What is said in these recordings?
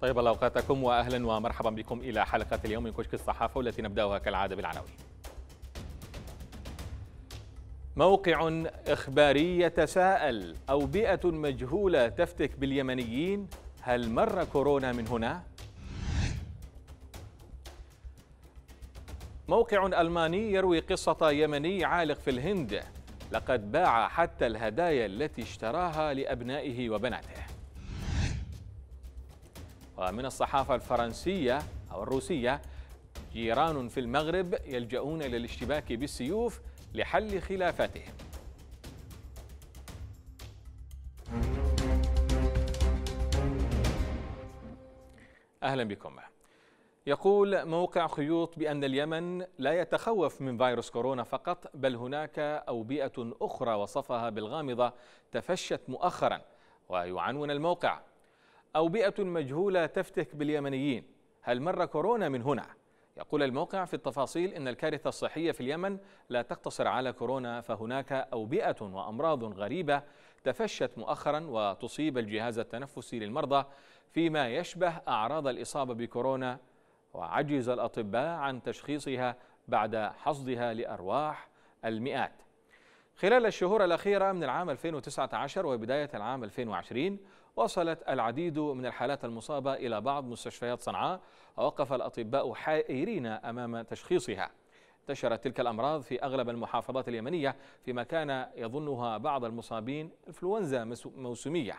طيب الله اوقاتكم واهلا ومرحبا بكم الى حلقه اليوم من كشك الصحافه والتي نبداها كالعاده بالعناوين. موقع اخباري يتساءل اوبئه مجهوله تفتك باليمنيين هل مر كورونا من هنا؟ موقع الماني يروي قصه يمني عالق في الهند لقد باع حتى الهدايا التي اشتراها لابنائه وبناته. ومن الصحافة الفرنسية أو الروسية جيران في المغرب يلجؤون إلى الاشتباك بالسيوف لحل خلافاتهم أهلا بكم يقول موقع خيوط بأن اليمن لا يتخوف من فيروس كورونا فقط بل هناك أوبئة أخرى وصفها بالغامضة تفشت مؤخرا ويعنون الموقع أو بيئة مجهولة تفتك باليمنيين هل مر كورونا من هنا؟ يقول الموقع في التفاصيل إن الكارثة الصحية في اليمن لا تقتصر على كورونا فهناك أوبئة وأمراض غريبة تفشت مؤخرا وتصيب الجهاز التنفسي للمرضى فيما يشبه أعراض الإصابة بكورونا وعجز الأطباء عن تشخيصها بعد حصدها لأرواح المئات خلال الشهور الأخيرة من العام 2019 وبداية العام 2020 وصلت العديد من الحالات المصابة إلى بعض مستشفيات صنعاء ووقف الأطباء حائرين أمام تشخيصها انتشرت تلك الأمراض في أغلب المحافظات اليمنية فيما كان يظنها بعض المصابين إنفلونزا موسمية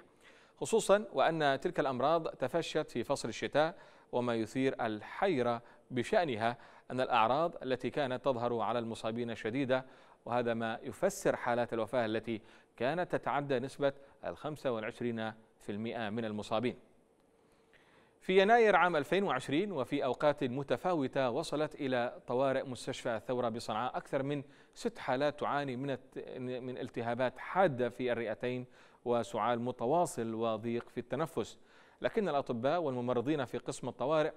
خصوصا وأن تلك الأمراض تفشت في فصل الشتاء وما يثير الحيرة بشأنها أن الأعراض التي كانت تظهر على المصابين شديدة وهذا ما يفسر حالات الوفاة التي كانت تتعدى نسبة الخمسة والعشرين من المصابين في يناير عام 2020 وفي أوقات متفاوتة وصلت إلى طوارئ مستشفى الثورة بصنعاء أكثر من ست حالات تعاني من من التهابات حادة في الرئتين وسعال متواصل وضيق في التنفس لكن الأطباء والممرضين في قسم الطوارئ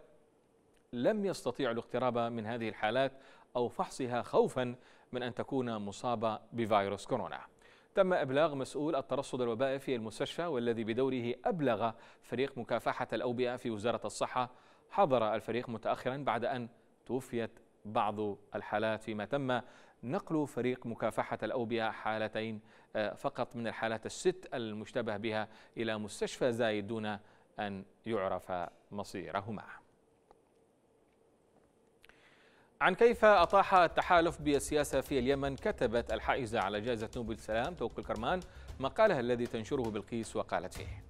لم يستطيعوا الاقتراب من هذه الحالات أو فحصها خوفا من أن تكون مصابة بفيروس كورونا تم إبلاغ مسؤول الترصد الوبائي في المستشفى والذي بدوره أبلغ فريق مكافحة الأوبئة في وزارة الصحة حضر الفريق متأخرا بعد أن توفيت بعض الحالات فيما تم نقل فريق مكافحة الأوبئة حالتين آه، فقط من الحالات الست المشتبه بها إلى مستشفى زايد دون أن يعرف مصيرهما عن كيف أطاح التحالف بالسياسة في اليمن كتبت الحائزة على جائزة نوبل السلام توقي الكرمان مقالها الذي تنشره بالقيس وقالت فيه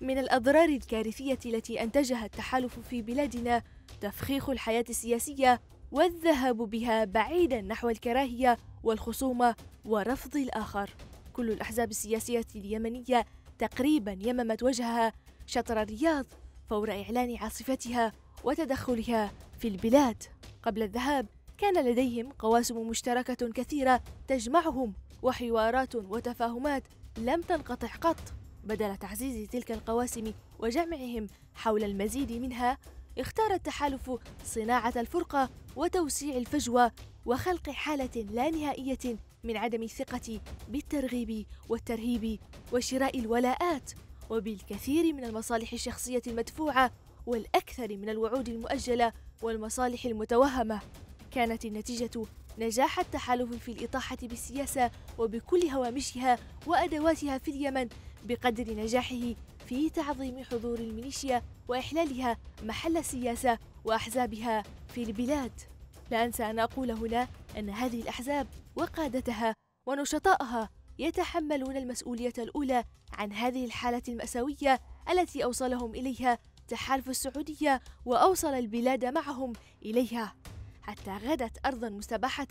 من الأضرار الكارثية التي أنتجها التحالف في بلادنا تفخيخ الحياة السياسية والذهاب بها بعيدا نحو الكراهية والخصومة ورفض الآخر كل الأحزاب السياسية اليمنية تقريبا يممت وجهها شطر الرياض فور إعلان عاصفتها وتدخلها في البلاد قبل الذهاب كان لديهم قواسم مشتركة كثيرة تجمعهم وحوارات وتفاهمات لم تنقطع قط بدل تعزيز تلك القواسم وجمعهم حول المزيد منها اختار التحالف صناعة الفرقة وتوسيع الفجوة وخلق حالة لا نهائية من عدم الثقة بالترغيب والترهيب وشراء الولاءات وبالكثير من المصالح الشخصية المدفوعة والأكثر من الوعود المؤجلة والمصالح المتوهمة كانت النتيجة نجاح التحالف في الإطاحة بالسياسة وبكل هوامشها وأدواتها في اليمن بقدر نجاحه في تعظيم حضور الميليشيا وإحلالها محل السياسة وأحزابها في البلاد لا أنسى أن أقول هنا أن هذه الأحزاب وقادتها ونشطائها يتحملون المسؤولية الأولى عن هذه الحالة المأساوية التي أوصلهم إليها تحالف السعودية وأوصل البلاد معهم إليها حتى غدت أرضا مستباحة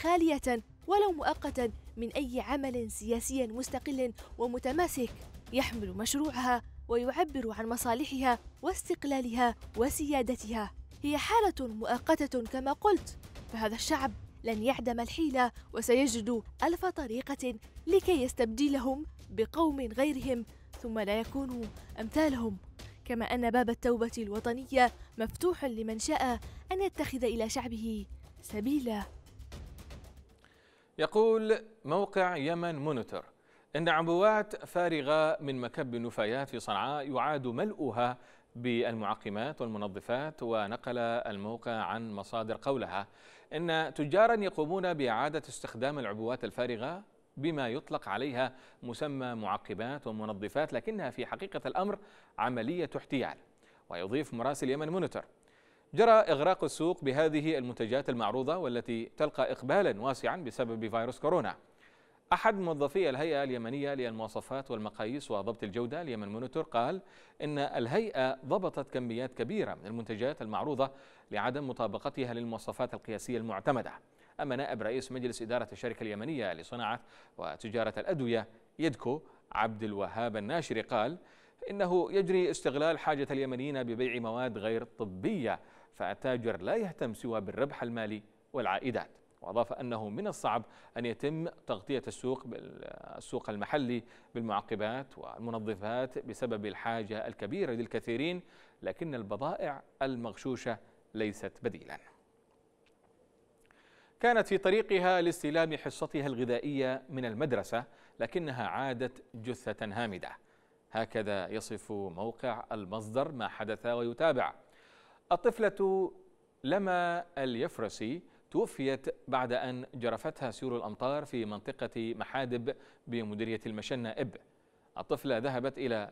خالية ولو مؤقتا من أي عمل سياسي مستقل ومتماسك يحمل مشروعها ويعبر عن مصالحها واستقلالها وسيادتها هي حالة مؤقتة كما قلت فهذا الشعب لن يعدم الحيلة وسيجد ألف طريقة لكي يستبدلهم بقوم غيرهم ثم لا يكونوا أمثالهم كما أن باب التوبة الوطنية مفتوح لمن شاء أن يتخذ إلى شعبه سبيلا يقول موقع يمن مونيتور إن عبوات فارغة من مكب النفايات في صنعاء يعاد ملؤها بالمعقمات والمنظفات ونقل الموقع عن مصادر قولها إن تجارا يقومون بإعادة استخدام العبوات الفارغة بما يطلق عليها مسمى معقبات ومنظفات لكنها في حقيقة الأمر عملية احتيال ويضيف مراسل يمن مونيتور جرى إغراق السوق بهذه المنتجات المعروضة والتي تلقى إقبالا واسعا بسبب فيروس كورونا أحد موظفي الهيئة اليمنية للمواصفات والمقاييس وضبط الجودة اليمن مونيتور قال إن الهيئة ضبطت كميات كبيرة من المنتجات المعروضة لعدم مطابقتها للمواصفات القياسية المعتمدة أما نائب رئيس مجلس إدارة الشركة اليمنية لصناعة وتجارة الأدوية يدكو عبد الوهاب الناشري قال إنه يجري استغلال حاجة اليمنيين ببيع مواد غير طبية فالتاجر لا يهتم سوى بالربح المالي والعائدات وأضاف أنه من الصعب أن يتم تغطية السوق السوق المحلي بالمعقبات والمنظفات بسبب الحاجة الكبيرة للكثيرين لكن البضائع المغشوشة ليست بديلاً كانت في طريقها لاستلام حصتها الغذائية من المدرسة لكنها عادت جثة هامدة هكذا يصف موقع المصدر ما حدث ويتابع الطفلة لما اليفرسي توفيت بعد أن جرفتها سيول الأمطار في منطقة محادب بمديرية المشنة إب الطفلة ذهبت إلى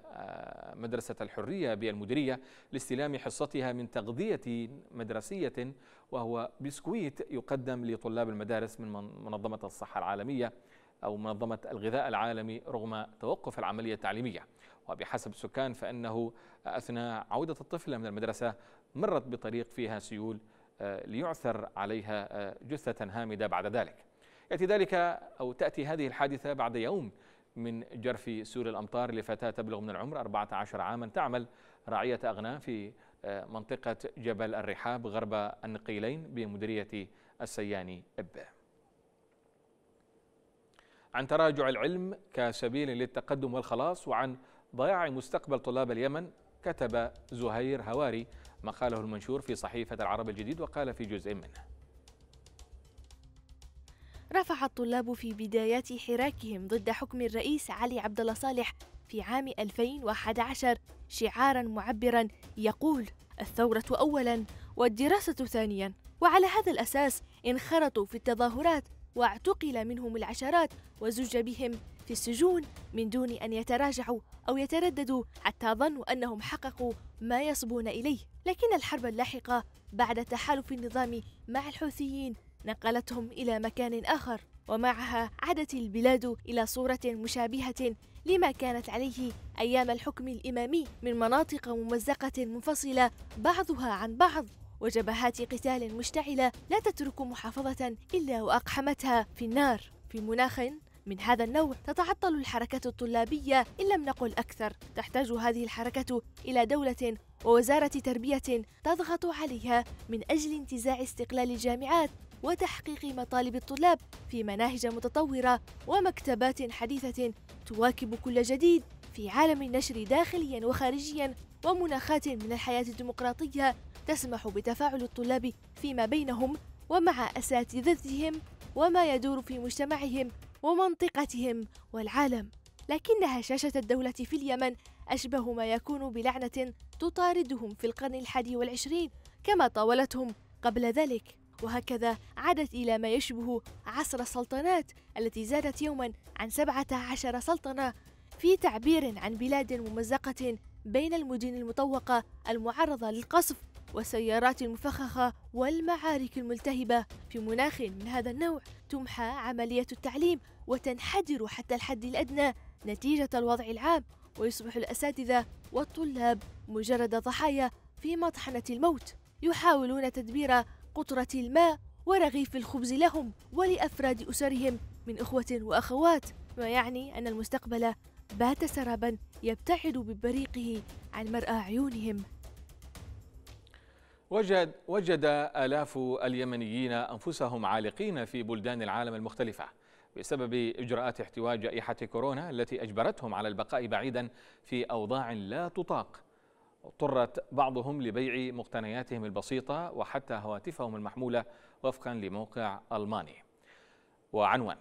مدرسة الحرية بالمديرية لاستلام حصتها من تغذية مدرسية وهو بسكويت يقدم لطلاب المدارس من منظمة الصحة العالمية أو منظمة الغذاء العالمي رغم توقف العملية التعليمية وبحسب السكان فإنه أثناء عودة الطفلة من المدرسة مرت بطريق فيها سيول آه، ليعثر عليها آه، جثة هامدة بعد ذلك يأتي ذلك أو تأتي هذه الحادثة بعد يوم من جرف سور الأمطار لفتاة تبلغ من العمر 14 عاما تعمل راعية أغنام في آه، منطقة جبل الرحاب غرب النقيلين بمديرية السياني إب عن تراجع العلم كسبيل للتقدم والخلاص وعن ضياع مستقبل طلاب اليمن كتب زهير هواري مقاله المنشور في صحيفة العرب الجديد وقال في جزء منه رفع الطلاب في بدايات حراكهم ضد حكم الرئيس علي عبد الله صالح في عام 2011 شعارا معبرا يقول الثورة أولا والدراسة ثانيا وعلى هذا الأساس انخرطوا في التظاهرات واعتقل منهم العشرات وزج بهم في السجون من دون أن يتراجعوا أو يترددوا حتى ظنوا أنهم حققوا ما يصبون إليه لكن الحرب اللاحقة بعد تحالف النظام مع الحوثيين نقلتهم إلى مكان آخر ومعها عادت البلاد إلى صورة مشابهة لما كانت عليه أيام الحكم الإمامي من مناطق ممزقة منفصلة بعضها عن بعض وجبهات قتال مشتعلة لا تترك محافظة إلا وأقحمتها في النار في مناخ من هذا النوع تتعطل الحركة الطلابية إن لم نقل أكثر تحتاج هذه الحركة إلى دولة ووزارة تربية تضغط عليها من أجل انتزاع استقلال الجامعات وتحقيق مطالب الطلاب في مناهج متطورة ومكتبات حديثة تواكب كل جديد في عالم النشر داخليا وخارجيا ومناخات من الحياة الديمقراطية تسمح بتفاعل الطلاب فيما بينهم ومع أساتذتهم وما يدور في مجتمعهم ومنطقتهم والعالم لكن هشاشة الدولة في اليمن أشبه ما يكون بلعنة تطاردهم في القرن الحادي والعشرين كما طاولتهم قبل ذلك وهكذا عادت إلى ما يشبه عصر السلطنات التي زادت يوما عن 17 سلطنة في تعبير عن بلاد ممزقة بين المدن المطوقة المعرضة للقصف والسيارات المفخخة والمعارك الملتهبة في مناخ من هذا النوع تمحى عملية التعليم وتنحدر حتى الحد الأدنى نتيجة الوضع العام ويصبح الأساتذة والطلاب مجرد ضحايا في مطحنة الموت يحاولون تدبير قطرة الماء ورغيف الخبز لهم ولأفراد أسرهم من إخوة وأخوات ما يعني أن المستقبل بات سرابا يبتعد ببريقه عن مرأى عيونهم وجد, وجد آلاف اليمنيين أنفسهم عالقين في بلدان العالم المختلفة بسبب إجراءات احتواء جائحة كورونا التي أجبرتهم على البقاء بعيدا في أوضاع لا تطاق اضطرت بعضهم لبيع مقتنياتهم البسيطة وحتى هواتفهم المحمولة وفقا لموقع ألماني وعنوان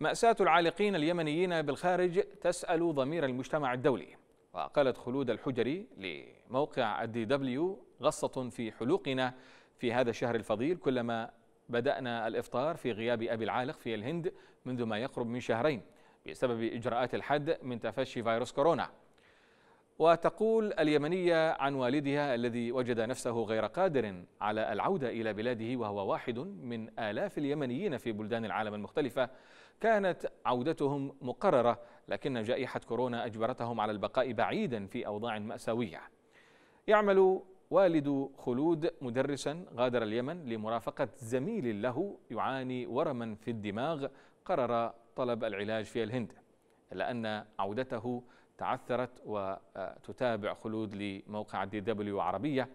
مأساة العالقين اليمنيين بالخارج تسأل ضمير المجتمع الدولي وقالت خلود الحجري لموقع الدي دبليو غصة في حلوقنا في هذا الشهر الفضيل كلما بدأنا الإفطار في غياب أبي العالق في الهند منذ ما يقرب من شهرين بسبب إجراءات الحد من تفشي فيروس كورونا وتقول اليمنية عن والدها الذي وجد نفسه غير قادر على العودة إلى بلاده وهو واحد من آلاف اليمنيين في بلدان العالم المختلفة كانت عودتهم مقررة لكن جائحة كورونا أجبرتهم على البقاء بعيدا في أوضاع مأساوية يعمل والد خلود مدرسا غادر اليمن لمرافقة زميل له يعاني ورما في الدماغ قرر طلب العلاج في الهند إلا أن عودته تعثرت وتتابع خلود لموقع دي دبليو عربية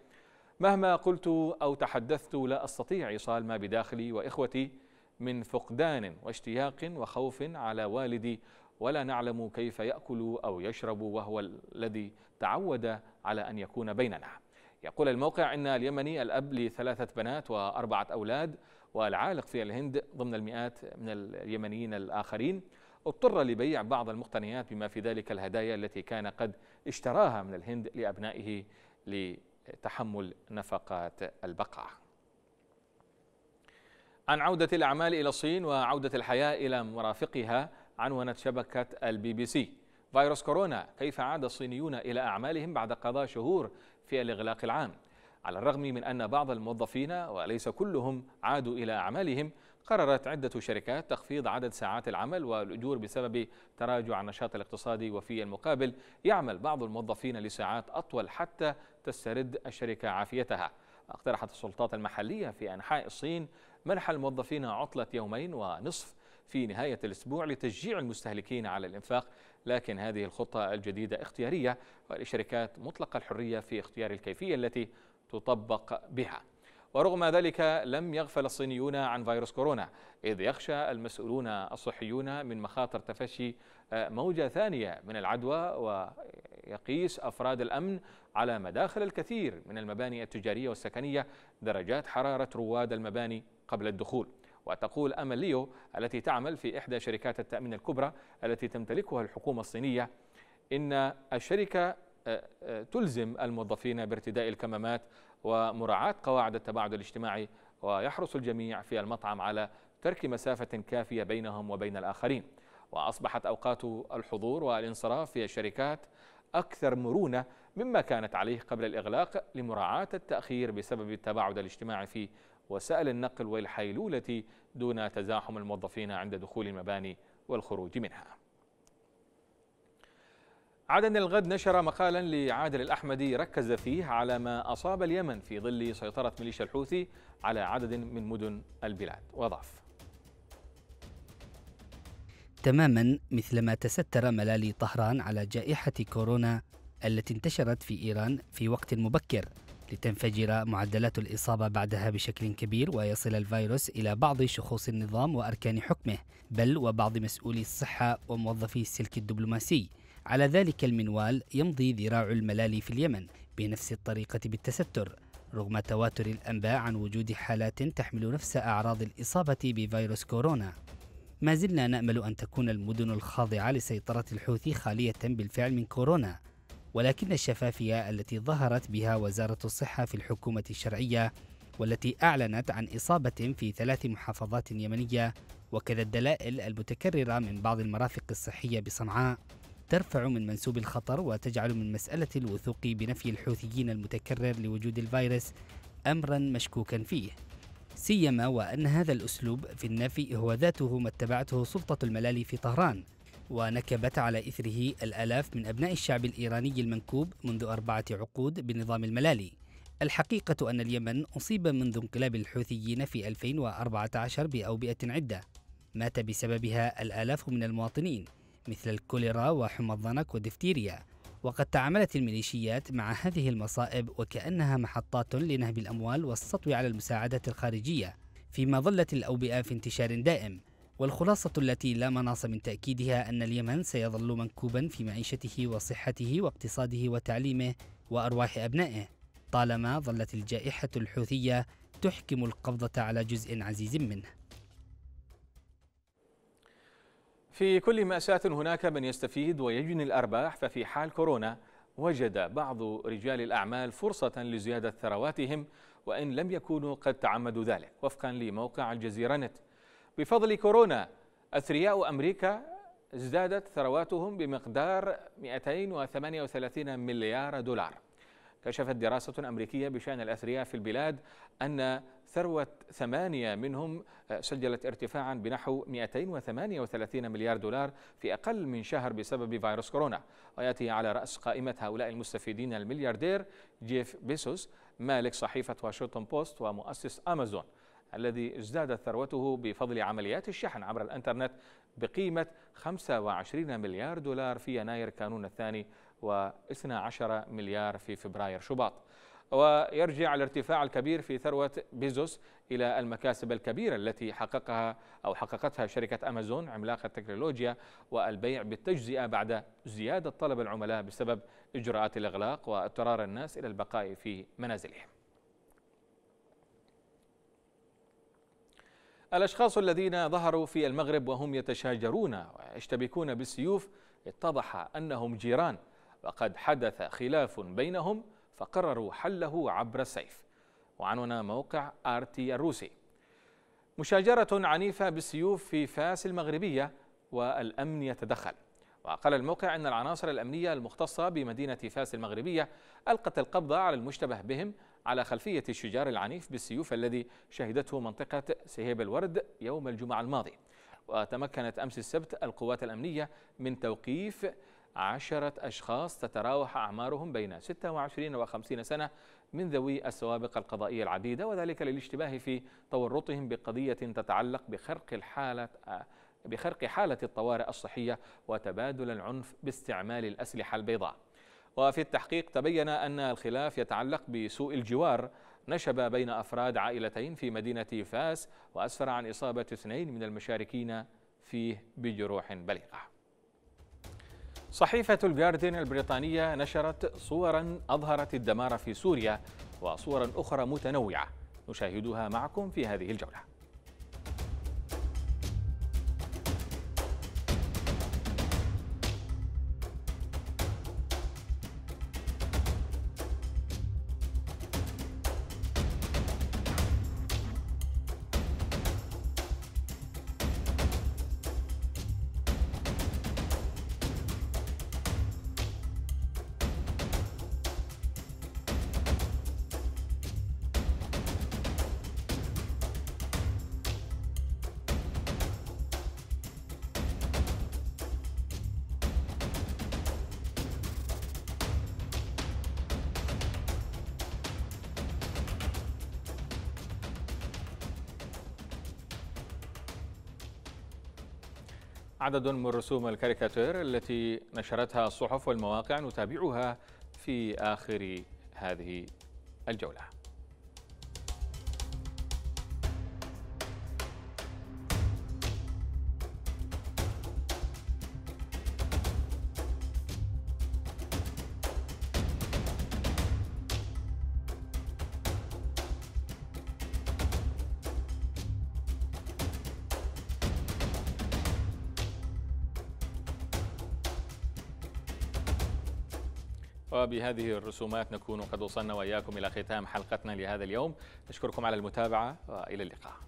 مهما قلت أو تحدثت لا أستطيع إيصال ما بداخلي وإخوتي من فقدان واشتياق وخوف على والدي ولا نعلم كيف يأكل أو يشرب وهو الذي تعود على أن يكون بيننا يقول الموقع إن اليمني الأب لثلاثة بنات وأربعة أولاد والعالق في الهند ضمن المئات من اليمنيين الآخرين اضطر لبيع بعض المقتنيات بما في ذلك الهدايا التي كان قد اشتراها من الهند لأبنائه لتحمل نفقات البقعة عن عودة الأعمال إلى الصين وعودة الحياة إلى مرافقها عنونت شبكة البي بي سي فيروس كورونا كيف عاد الصينيون إلى أعمالهم بعد قضاء شهور في الإغلاق العام على الرغم من أن بعض الموظفين وليس كلهم عادوا إلى أعمالهم قررت عدة شركات تخفيض عدد ساعات العمل والأجور بسبب تراجع النشاط الاقتصادي وفي المقابل يعمل بعض الموظفين لساعات أطول حتى تسترد الشركة عافيتها اقترحت السلطات المحلية في أنحاء الصين منح الموظفين عطلة يومين ونصف في نهاية الأسبوع لتشجيع المستهلكين على الإنفاق لكن هذه الخطة الجديدة اختيارية وللشركات مطلقة الحرية في اختيار الكيفية التي تطبق بها ورغم ذلك لم يغفل الصينيون عن فيروس كورونا إذ يخشى المسؤولون الصحيون من مخاطر تفشي آه، موجة ثانية من العدوى ويقيس أفراد الأمن على مداخل الكثير من المباني التجارية والسكنية درجات حرارة رواد المباني قبل الدخول وتقول أمل ليو التي تعمل في إحدى شركات التأمين الكبرى التي تمتلكها الحكومة الصينية إن الشركة آه، آه، تلزم الموظفين بارتداء الكمامات ومراعاة قواعد التباعد الاجتماعي ويحرص الجميع في المطعم على ترك مسافة كافية بينهم وبين الآخرين وأصبحت أوقات الحضور والانصراف في الشركات أكثر مرونة مما كانت عليه قبل الإغلاق لمراعاة التأخير بسبب التباعد الاجتماعي في وسائل النقل والحيلولة دون تزاحم الموظفين عند دخول المباني والخروج منها عدن الغد نشر مقالا لعادل الأحمدي ركز فيه على ما أصاب اليمن في ظل سيطرة ميليشيا الحوثي على عدد من مدن البلاد وضعف تماما مثلما تستر ملالي طهران على جائحة كورونا التي انتشرت في إيران في وقت مبكر لتنفجر معدلات الإصابة بعدها بشكل كبير ويصل الفيروس إلى بعض شخوص النظام وأركان حكمه بل وبعض مسؤولي الصحة وموظفي السلك الدبلوماسي على ذلك المنوال يمضي ذراع الملالي في اليمن بنفس الطريقة بالتستر رغم تواتر الأنباء عن وجود حالات تحمل نفس أعراض الإصابة بفيروس كورونا ما زلنا نأمل أن تكون المدن الخاضعة لسيطرة الحوثي خالية بالفعل من كورونا ولكن الشفافية التي ظهرت بها وزارة الصحة في الحكومة الشرعية والتي أعلنت عن إصابة في ثلاث محافظات يمنية وكذا الدلائل المتكررة من بعض المرافق الصحية بصنعاء ترفع من منسوب الخطر وتجعل من مسألة الوثوق بنفي الحوثيين المتكرر لوجود الفيروس أمرا مشكوكا فيه سيما وأن هذا الأسلوب في النفي هو ذاته ما اتبعته سلطة الملال في طهران ونكبت على إثره الآلاف من أبناء الشعب الإيراني المنكوب منذ أربعة عقود بنظام الملالي الحقيقة أن اليمن أصيب منذ انقلاب الحوثيين في 2014 بأوبئة عدة مات بسببها الآلاف من المواطنين مثل الكوليرا وحمى الضنك والدفتيريا وقد تعاملت الميليشيات مع هذه المصائب وكأنها محطات لنهب الأموال والسطو على المساعدات الخارجية فيما ظلت الأوبئة في انتشار دائم والخلاصة التي لا مناص من تأكيدها أن اليمن سيظل منكوبا في معيشته وصحته واقتصاده وتعليمه وأرواح أبنائه طالما ظلت الجائحة الحوثية تحكم القبضة على جزء عزيز منه في كل مأساة هناك من يستفيد ويجني الأرباح ففي حال كورونا وجد بعض رجال الأعمال فرصة لزيادة ثرواتهم وإن لم يكونوا قد تعمدوا ذلك وفقا لموقع الجزيرة نت بفضل كورونا أثرياء أمريكا ازدادت ثرواتهم بمقدار 238 مليار دولار كشفت دراسة أمريكية بشأن الأثرياء في البلاد أن ثروة ثمانية منهم آه، سجلت ارتفاعا بنحو 238 مليار دولار في أقل من شهر بسبب فيروس كورونا ويأتي على رأس قائمة هؤلاء المستفيدين الملياردير جيف بيسوس مالك صحيفة واشنطن بوست ومؤسس أمازون الذي ازدادت ثروته بفضل عمليات الشحن عبر الانترنت بقيمة 25 مليار دولار في يناير كانون الثاني و12 مليار في فبراير شباط ويرجع الارتفاع الكبير في ثروة بيزوس إلى المكاسب الكبيرة التي حققها أو حققتها شركة أمازون عملاقة التكنولوجيا والبيع بالتجزئة بعد زيادة طلب العملاء بسبب إجراءات الإغلاق واضطرار الناس إلى البقاء في منازلهم الأشخاص الذين ظهروا في المغرب وهم يتشاجرون ويشتبكون بالسيوف اتضح أنهم جيران وقد حدث خلاف بينهم فقرروا حله عبر السيف وعنونا موقع آرتي الروسي مشاجرة عنيفة بالسيوف في فاس المغربية والأمن يتدخل وقال الموقع أن العناصر الأمنية المختصة بمدينة فاس المغربية ألقت القبض على المشتبه بهم على خلفية الشجار العنيف بالسيوف الذي شهدته منطقة سهيب الورد يوم الجمعة الماضي وتمكنت أمس السبت القوات الأمنية من توقيف عشرة أشخاص تتراوح أعمارهم بين 26 و 50 سنة من ذوي السوابق القضائية العديدة وذلك للاشتباه في تورطهم بقضية تتعلق بخرق الحالة بخرق حالة الطوارئ الصحية وتبادل العنف باستعمال الأسلحة البيضاء وفي التحقيق تبين أن الخلاف يتعلق بسوء الجوار نشب بين أفراد عائلتين في مدينة فاس وأسفر عن إصابة اثنين من المشاركين فيه بجروح بليغة صحيفة الجاردين البريطانية نشرت صورا أظهرت الدمار في سوريا وصورا أخرى متنوعة نشاهدها معكم في هذه الجولة عدد من رسوم الكاريكاتير التي نشرتها الصحف والمواقع نتابعها في آخر هذه الجولة وبهذه الرسومات نكون قد وصلنا وإياكم إلى ختام حلقتنا لهذا اليوم نشكركم على المتابعة وإلى اللقاء